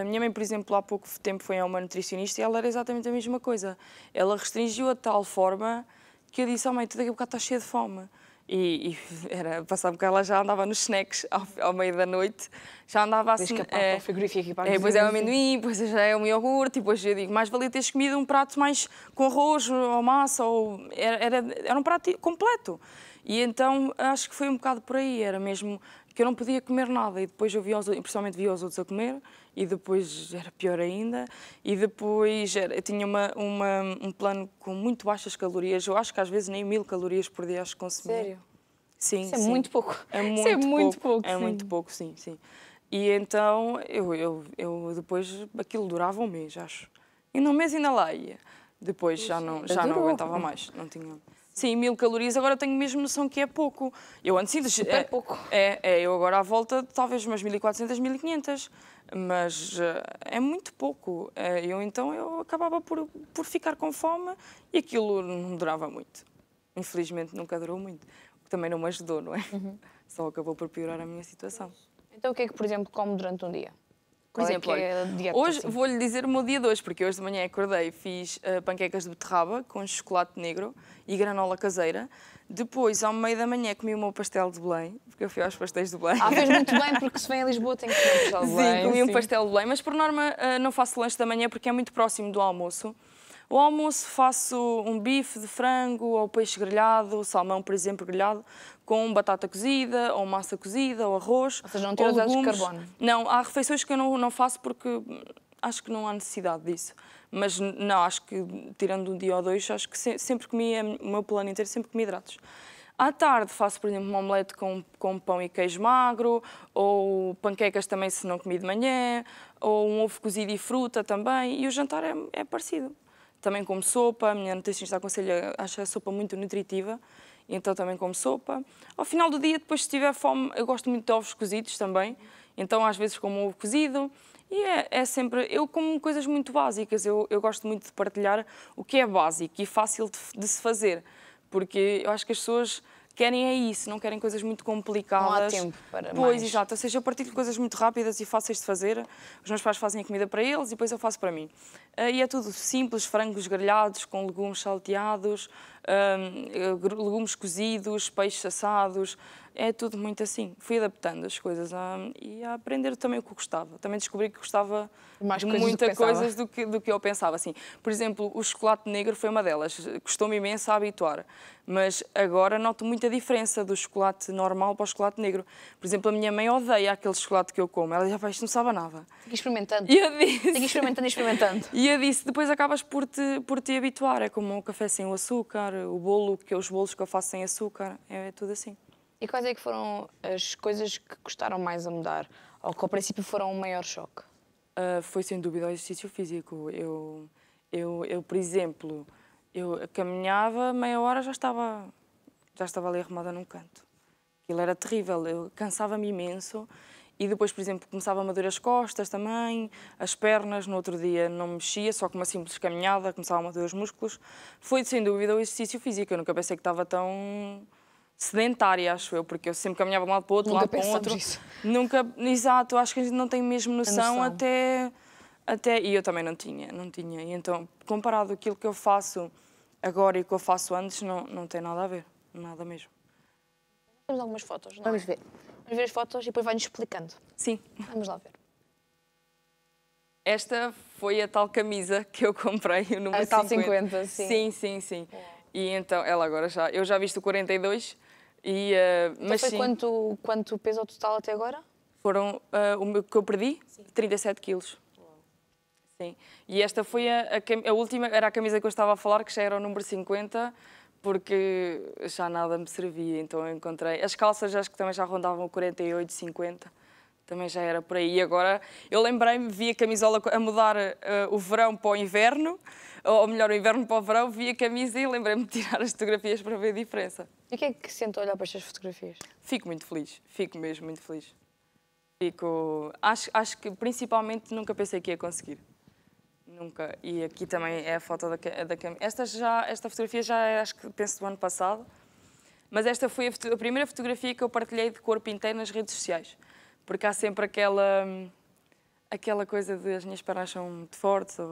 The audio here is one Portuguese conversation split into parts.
A minha mãe, por exemplo, há pouco tempo foi a uma nutricionista e ela era exatamente a mesma coisa. Ela restringiu a de tal forma que eu disse, oh mãe, tu daqui a bocado estás cheia de fome. E, e era, passava porque ela já andava nos snacks ao, ao meio da noite, já andava assim. Escapar é, para eh, o frigorífico e para eh, é, Depois é o amendoim, depois já é um iogurte, depois eu digo, mais valia teres comido um prato mais com arroz ou massa, ou era, era, era um prato completo. E então acho que foi um bocado por aí, era mesmo que eu não podia comer nada e depois eu via os, principalmente via os outros a comer e depois era pior ainda e depois era, eu tinha uma, uma, um plano com muito baixas calorias, eu acho que às vezes nem mil calorias por dia acho que consumia. Sério? Sim, Isso é sim. muito pouco. É, é muito, é pouco, muito pouco. É sim. muito pouco, sim, sim. E então eu, eu, eu depois aquilo durava um mês, acho. E num mês ainda lá ia. Depois é. já não, já não aguentava mais, não tinha. Sim, mil calorias. Agora eu tenho mesmo noção que é pouco. Eu antes... Assim Super é, pouco. É, é, eu agora à volta talvez umas 1.400, 1.500 mas uh, é muito pouco. Uh, eu então eu acabava por, por ficar com fome e aquilo não durava muito. Infelizmente nunca durou muito, o que também não me ajudou, não é? Uhum. Só acabou por piorar a minha situação. Então o que é que, por exemplo, como durante um dia? Por exemplo, é dieta, hoje assim? vou-lhe dizer o meu dia de hoje, porque hoje de manhã acordei, fiz uh, panquecas de beterraba com chocolate negro e granola caseira. Depois, ao meio da manhã, comi o meu pastel de Belém, porque eu fui aos pastéis de Belém. Ah, fez muito bem, porque se vem a Lisboa tem que comer um pastel de Belém. Sim, comi sim. um pastel de Belém, mas por norma uh, não faço lanche da manhã porque é muito próximo do almoço. O almoço faço um bife de frango ou peixe grelhado, salmão, por exemplo, grelhado, com batata cozida, ou massa cozida, ou arroz. Ou seja, não tiras de carbono? Não, há refeições que eu não, não faço porque acho que não há necessidade disso. Mas não, acho que tirando um dia ou dois, acho que se, sempre comi, é, o meu plano inteiro, é sempre comi hidratos. À tarde faço, por exemplo, uma omelete com, com pão e queijo magro, ou panquecas também se não comi de manhã, ou um ovo cozido e fruta também, e o jantar é, é parecido. Também como sopa, a minha nutricionista aconselha, acha a sopa muito nutritiva, então também como sopa. Ao final do dia, depois se tiver fome, eu gosto muito de ovos cozidos também, então às vezes como ovo cozido, e é, é, sempre. Eu como coisas muito básicas, eu, eu, gosto muito de partilhar o que é básico e fácil de, de, se fazer, porque eu acho que as pessoas querem é isso, não querem coisas muito complicadas. Não há tempo para pois, mais. Pois, exato. Ou seja, eu partilho coisas muito rápidas e fáceis de fazer. Os meus pais fazem a comida para eles e depois eu faço para mim. Eh, e é tudo simples, frangos grelhados, com legumes salteados, ehm, eh, legumes cozidos, peixes assados, é tudo muito assim. Fui adaptando as coisas a, ah, e a aprender também o que gostava. Também descobri que gostava Mais de muita do coisas do que, do que eu pensava. Assim, por exemplo, o chocolate negro foi uma delas. Custou-me imenso a habituar. Mas agora noto muita diferença do chocolate normal para o chocolate negro. Por exemplo, a minha mãe odeia aquele chocolate que eu como. Ela diz, rapaz, ah, isto não sabe nada. Fica experimentando. E eu disse... Fica experimentando e experimentando. E eu disse, depois acabas por te, por te habituar. É como o café sem o açúcar, o bolo, que os bolos que eu faço sem açúcar. É, é tudo assim. E quais é que foram as coisas que custaram mais a mudar? Ou que ao princípio foram o um maior choque? Uh, foi sem dúvida o exercício físico. Eu, eu, eu, por exemplo, eu caminhava meia hora já estava já estava ali arrumada num canto. Aquilo era terrível, eu cansava-me imenso e depois, por exemplo, começava a madurar as costas também, as pernas, no outro dia não mexia, só com uma simples caminhada, começava a madurar os músculos. Foi, sem dúvida, o exercício físico, eu nunca pensei que estava tão sedentária, acho eu, porque eu sempre caminhava de um lado para o outro, nunca lá para o outro. Isso. Nunca, exato, acho que a gente não tem mesmo noção, noção, até até e eu também não tinha, não tinha. E então, comparado aquilo que eu faço agora e o que eu faço antes, não não tem nada a ver, nada mesmo. Temos algumas fotos, não? É? Vamos ver. Vamos ver as fotos e depois vai nos explicando. Sim. Vamos lá ver. Esta foi a tal camisa que eu comprei, o número a 50. A tal 50, sim. Sim, sim, sim. É. E então, ela agora já... Eu já visto o 42, e, uh, então mas foi sim, quanto, quanto peso ao total até agora? Foram uh, o meu, que eu perdi, sim. 37 quilos. Sim. E esta foi a, a, a, última, era a camisa que eu estava a falar, que já era o número 50, porque já nada me servia, então eu encontrei. As calças acho que também já rondavam 48, 50 também já era por aí. E agora eu lembrei-me, vi a camisola a mudar uh, o verão para o inverno, ou melhor, o inverno para o verão, vi a camisa e lembrei-me de tirar as fotografias para ver a diferença. E o que é que sente olhar para estas fotografias? Fico muito feliz, fico mesmo muito feliz. Fico. Acho, acho que principalmente nunca pensei que ia conseguir. Nunca. E aqui também é a foto da, da Esta, já, esta fotografia já é, acho que penso do ano passado, mas esta foi a, a, primeira fotografia que eu partilhei de corpo inteiro nas redes sociais. Porque há sempre aquela. aquela coisa de as minhas pernas são muito fortes, ou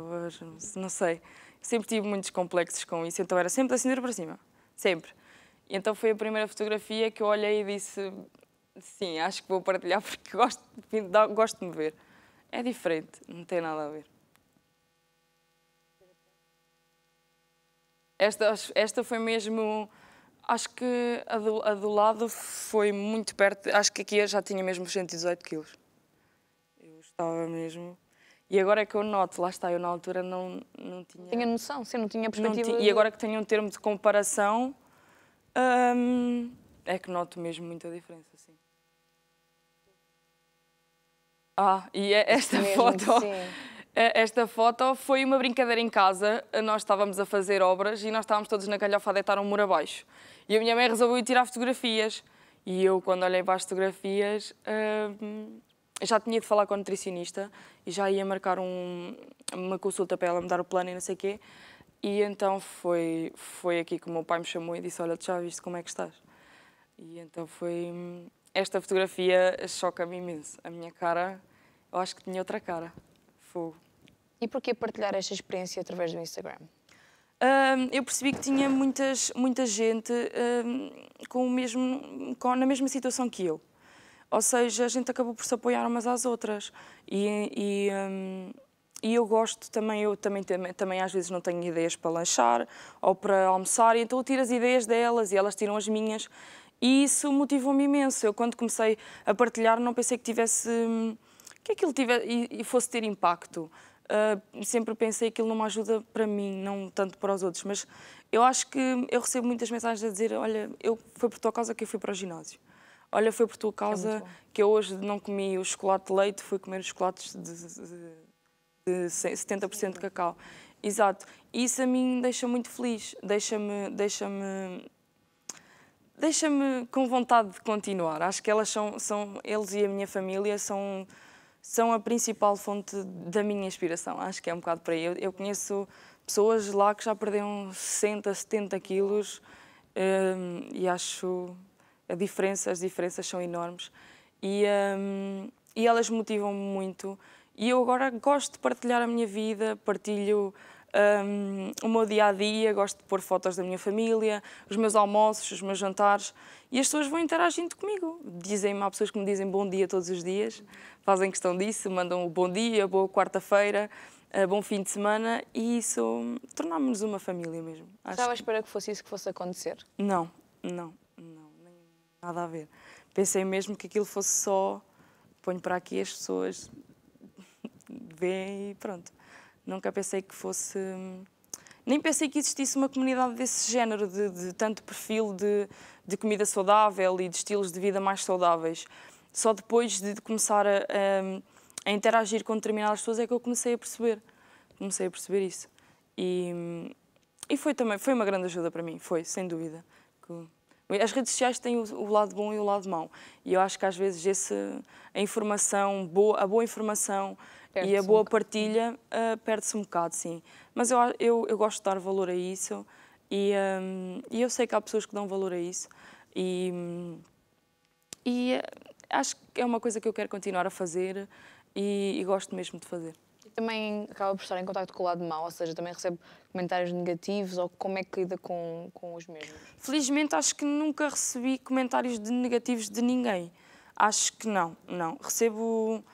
não sei. Sempre tive muitos complexos com isso, então era sempre da cintura para cima. Sempre. E então foi a primeira fotografia que eu olhei e disse: sim, acho que vou partilhar porque gosto, gosto de me ver. É diferente, não tem nada a ver. Esta, esta foi mesmo. Acho que a do, a do lado foi muito perto. Acho que aqui eu já tinha mesmo 118 quilos. Eu estava mesmo. E agora é que eu noto, lá está, eu na altura não, não tinha. Tinha noção, você não tinha perspectiva. Não ti... E agora que tenho um termo de comparação, um, é que noto mesmo muita diferença, sim. Ah, e é esta mesmo, foto. Sim. É, esta foto foi uma brincadeira em casa. Nós estávamos a fazer obras e nós estávamos todos na calhofa a deitar um muro abaixo. E a minha mãe resolveu tirar fotografias. E eu, quando olhei para as fotografias, já tinha de falar com a nutricionista e já ia marcar um, uma consulta para ela me dar o plano e não sei o quê. E então foi, foi aqui que o meu pai me chamou e disse: Olha, tu já viste como é que estás? E então foi. Esta fotografia choca-me imenso. A minha cara, eu acho que tinha outra cara. Fogo. E porquê partilhar esta experiência através do Instagram? Um, eu percebi que tinha muitas, muita gente um, com o mesmo, com, na mesma situação que eu. Ou seja, a gente acabou por se apoiar umas às outras. E, e e eu gosto também, eu também, também, também às vezes não tenho ideias para lanchar ou para almoçar, e então eu tiro as ideias delas e elas tiram as minhas. E isso motivou-me imenso. Eu, quando comecei a partilhar, não pensei que tivesse. que aquilo tivesse, e, e fosse ter impacto. Uh, sempre pensei que ele não me ajuda para mim, não tanto para os outros. Mas eu acho que eu recebo muitas mensagens a dizer: Olha, eu foi por tua causa que eu fui para o ginásio. Olha, foi por tua é causa é que eu hoje não comi o chocolate de leite, fui comer os chocolates de, de, de de 70% de cacau. Exato. Isso a mim deixa muito feliz, deixa-me deixa-me deixa-me com vontade de continuar. Acho que elas são, são eles e a minha família são são a principal fonte da minha inspiração. Acho que é um bocado para aí. Eu, eu, conheço pessoas lá que já perderam 60, 70 quilos um, e acho a diferença, as diferenças são enormes. E, um, e elas motivam-me muito. E eu agora gosto de partilhar a minha vida, partilho um, o meu dia a dia, gosto de pôr fotos da minha família, os meus almoços, os meus jantares e as pessoas vão interagindo comigo. Dizem-me, há pessoas que me dizem bom dia todos os dias, fazem questão disso, mandam o bom dia, boa quarta-feira, eh, bom fim de semana e isso tornámos-nos uma família mesmo. Estavas Estava que fosse isso que fosse acontecer? Não, não, não, nada a ver. Pensei mesmo que aquilo fosse só ponho para aqui as pessoas e pronto. Nunca pensei que fosse. Nem pensei que existisse uma comunidade desse género, de, de tanto perfil de, de comida saudável e de estilos de vida mais saudáveis. Só depois de começar a, a, a interagir com determinadas pessoas é que eu comecei a perceber. Comecei a perceber isso. E, e foi também foi uma grande ajuda para mim, foi, sem dúvida. As redes sociais têm o lado bom e o lado mau. E eu acho que às vezes esse, a informação, boa, a boa informação, e a boa um partilha uh, perde-se um bocado, sim. Mas eu, eu, eu, gosto de dar valor a isso e, um, eh, e eu sei que há pessoas que dão valor a isso e, e eh, acho que é uma coisa que eu quero continuar a fazer e, e gosto mesmo de fazer também acaba por estar em contato com o lado mau, ou seja, também recebe comentários negativos ou como é que lida com, com os mesmos? Felizmente acho que nunca recebi comentários de negativos de ninguém. Acho que não, não. Recebo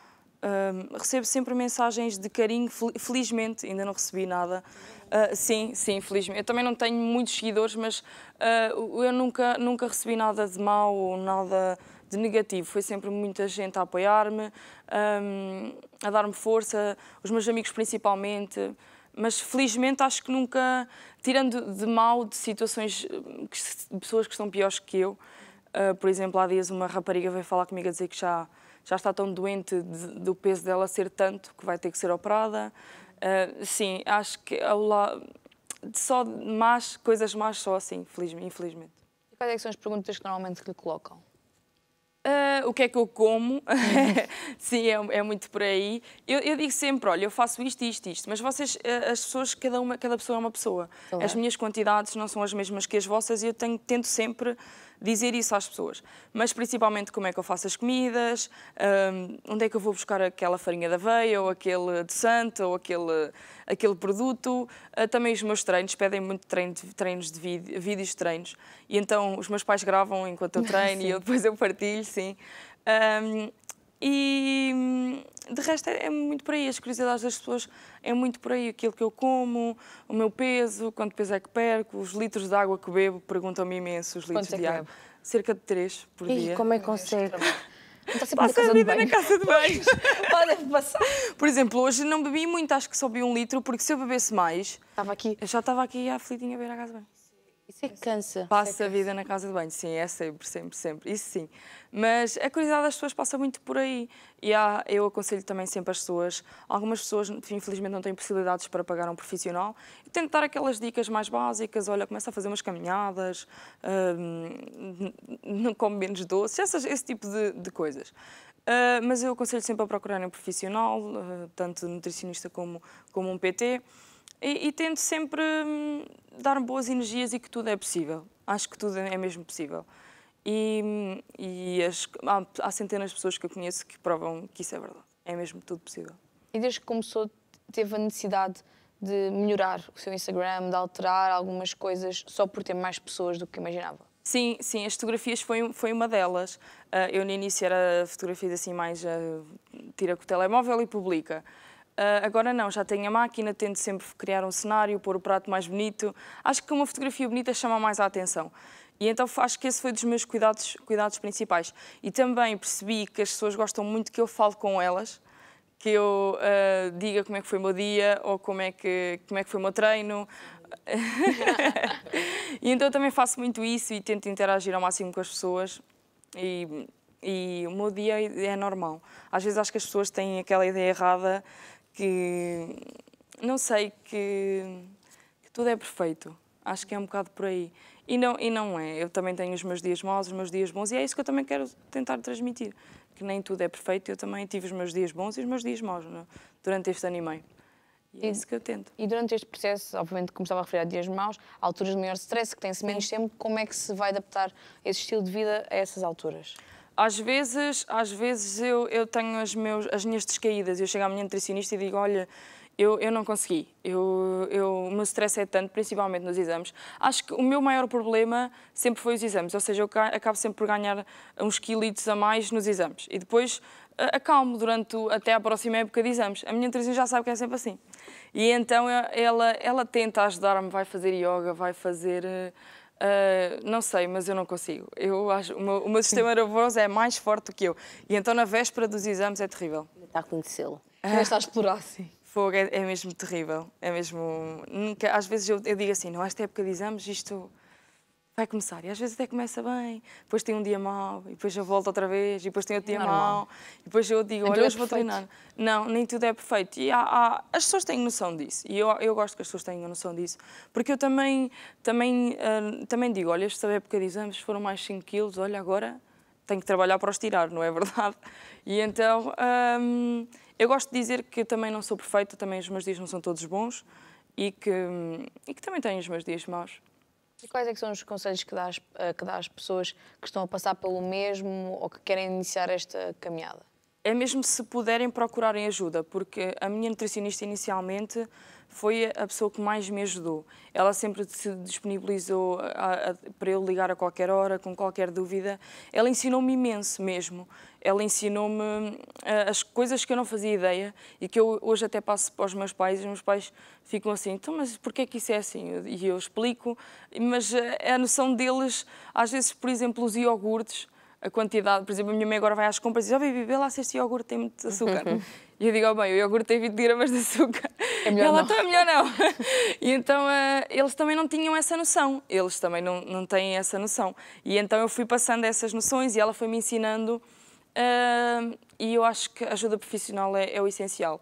um, recebo sempre mensagens de carinho, felizmente ainda não recebi nada. Uh, sim, sim, felizmente. Eu também não tenho muitos seguidores, mas uh, eu nunca, nunca recebi nada de mau ou nada de negativo. Foi sempre muita gente a apoiar-me, um, a dar-me força, os meus amigos principalmente. Mas felizmente acho que nunca, tirando de mal de situações, ah, de pessoas que estão piores que eu, uh, por exemplo, há dias uma rapariga veio falar comigo a dizer que já já está tão doente de, do peso dela ser tanto que vai ter que ser operada. Uh, sim, acho que ao só mais coisas más, só assim, infelizmente. E quais é são as perguntas que normalmente lhe colocam? Uh, o que é que eu como? Sim, é, é, muito por aí. Eu, eu, digo sempre, olha, eu faço isto, isto, isto, mas vocês, ah, as pessoas, cada, uma, cada pessoa é uma pessoa. Claro. As minhas quantidades não são as mesmas que as vossas e eu tenho, tento sempre dizer isso às pessoas. Mas principalmente como é que eu faço as comidas, um, onde é que eu vou buscar aquela farinha da aveia, ou aquele Santo ou aquele, aquele produto. Uh, também os meus treinos, pedem muito treino de, treinos de vídeo, vídeos de treinos. E então os meus pais gravam enquanto eu treino sim. e eu depois eu partilho, sim. Um, e hum, de resto é, é, muito por aí, as curiosidades das pessoas é muito por aí, aquilo que eu como, o meu peso, quanto peso é que perco, os litros de água que bebo, perguntam-me imenso os litros Quanto é de que água. Cerca de 3 por Ih, dia. como é que é consegue? está então sempre Passa a casa de vida na casa de passar. Por exemplo, hoje não bebi muito, acho que só bebi um litro, porque se eu bebesse mais, Estava aqui. eu já estava aqui aflitinha a beber a casa de banho. Isso é que cansa. É passa é a vida na casa de banho, sim, é sempre, sempre, sempre, isso sim. Mas a curiosidade das pessoas passa muito por aí. E há, eu aconselho também sempre as pessoas, algumas pessoas infelizmente não têm possibilidades para pagar um profissional, e tento dar aquelas dicas mais básicas, olha, começa a fazer umas caminhadas, hum, não come menos doces, essas, esse tipo de, de coisas. Uh, mas eu aconselho sempre a procurarem um profissional, uh, tanto nutricionista como, como um PT e, e tento sempre hum, dar boas energias e que tudo é possível. Acho que tudo é mesmo possível. E, hum, e as, há, há, centenas de pessoas que eu conheço que provam que isso é verdade. É mesmo tudo possível. E desde que começou, teve a necessidade de melhorar o seu Instagram, de alterar algumas coisas só por ter mais pessoas do que imaginava? Sim, sim, as fotografias foi, foi uma delas. Ah, eu no início era fotografias assim mais ah, tira com o telemóvel e publica. Uh, agora não, já tenho a máquina, tento sempre criar um cenário, pôr o prato mais bonito. Acho que uma fotografia bonita chama mais a atenção. E então acho que esse foi dos meus cuidados, cuidados principais. E também percebi que as pessoas gostam muito que eu falo com elas, que eu uh, diga como é que foi o meu dia ou como é que, como é que foi o meu treino. e então também faço muito isso e tento interagir ao máximo com as pessoas. E, e o meu dia é normal. Às vezes acho que as pessoas têm aquela ideia errada que não sei, que, que, tudo é perfeito. Acho que é um bocado por aí. E não, e não é. Eu também tenho os meus dias maus, os meus dias bons, e é isso que eu também quero tentar transmitir. Que nem tudo é perfeito. Eu também tive os meus dias bons e os meus dias maus não? É? durante este ano e meio. E é isso que eu tento. E durante este processo, obviamente, como estava a referir a dias maus, alturas de maior stress, que tem-se menos tempo, como é que se vai adaptar esse estilo de vida a essas alturas? Às vezes, às vezes eu, eu tenho as, meus, as minhas descaídas. Eu chego à minha nutricionista e digo, olha, eu, eu não consegui. Eu, eu, o meu stress é tanto, principalmente nos exames. Acho que o meu maior problema sempre foi os exames. Ou seja, eu acabo sempre por ganhar uns quilitos a mais nos exames. E depois acalmo durante até à próxima época de exames. A minha nutricionista já sabe que é sempre assim. E então ela, ela tenta ajudar-me, vai fazer yoga, vai fazer eh, Uh, não sei, mas eu não consigo. Eu acho, o, meu, o meu sistema nervoso é mais forte do que eu. E então, na véspera dos exames, é terrível. Está a conhecê-lo. Ah. Está a explorar, sim. Fogo é, é, mesmo terrível. É mesmo. Nunca, às vezes eu, eu digo assim: não, esta época de exames, isto vai começar. E às vezes até começa bem, depois tem um dia mau, e depois eu volto outra vez, e depois tem outro é dia normal. mau, e depois eu digo, olha, então é hoje é vou treinar. Não, nem tudo é perfeito. E há, há, as pessoas têm noção disso, e eu, eu gosto que as pessoas tenham noção disso, porque eu também, também, uh, também digo, olha, esta época de exames foram mais 5 quilos, olha, agora tenho que trabalhar para os tirar, não é verdade? E então, um, eu gosto de dizer que também não sou perfeita, também os meus dias não são todos bons, e que, hum, e que também tenho os meus dias maus. E quais é que são os conselhos que dá, às, eh, que dá às pessoas que estão a passar pelo mesmo ou que querem iniciar esta caminhada? é mesmo se puderem procurarem ajuda, porque a minha nutricionista inicialmente foi a pessoa que mais me ajudou. Ela sempre se disponibilizou a, a, para eu ligar a qualquer hora, com qualquer dúvida. Ela ensinou-me imenso mesmo. Ela ensinou-me eh, as coisas que eu não fazia ideia e que eu hoje até passo para os meus pais. E os meus pais ficam assim: então, mas porquê é que isso é assim? E eu explico, mas eh, a noção deles, às vezes, por exemplo, os iogurtes a quantidade. Por exemplo, a minha mãe agora vai às compras e diz: Ó, oh, baby, vê lá se este iogurte tem muito açúcar. E eu digo: Ó, oh, bem, o iogurte tem 20 gramas de açúcar. É melhor ela, não. Então é melhor não. e então uh, eles também não tinham essa noção. Eles também não, não têm essa noção. E então eu fui passando essas noções e ela foi me ensinando. Uh, e eu acho que a ajuda profissional é, é o essencial.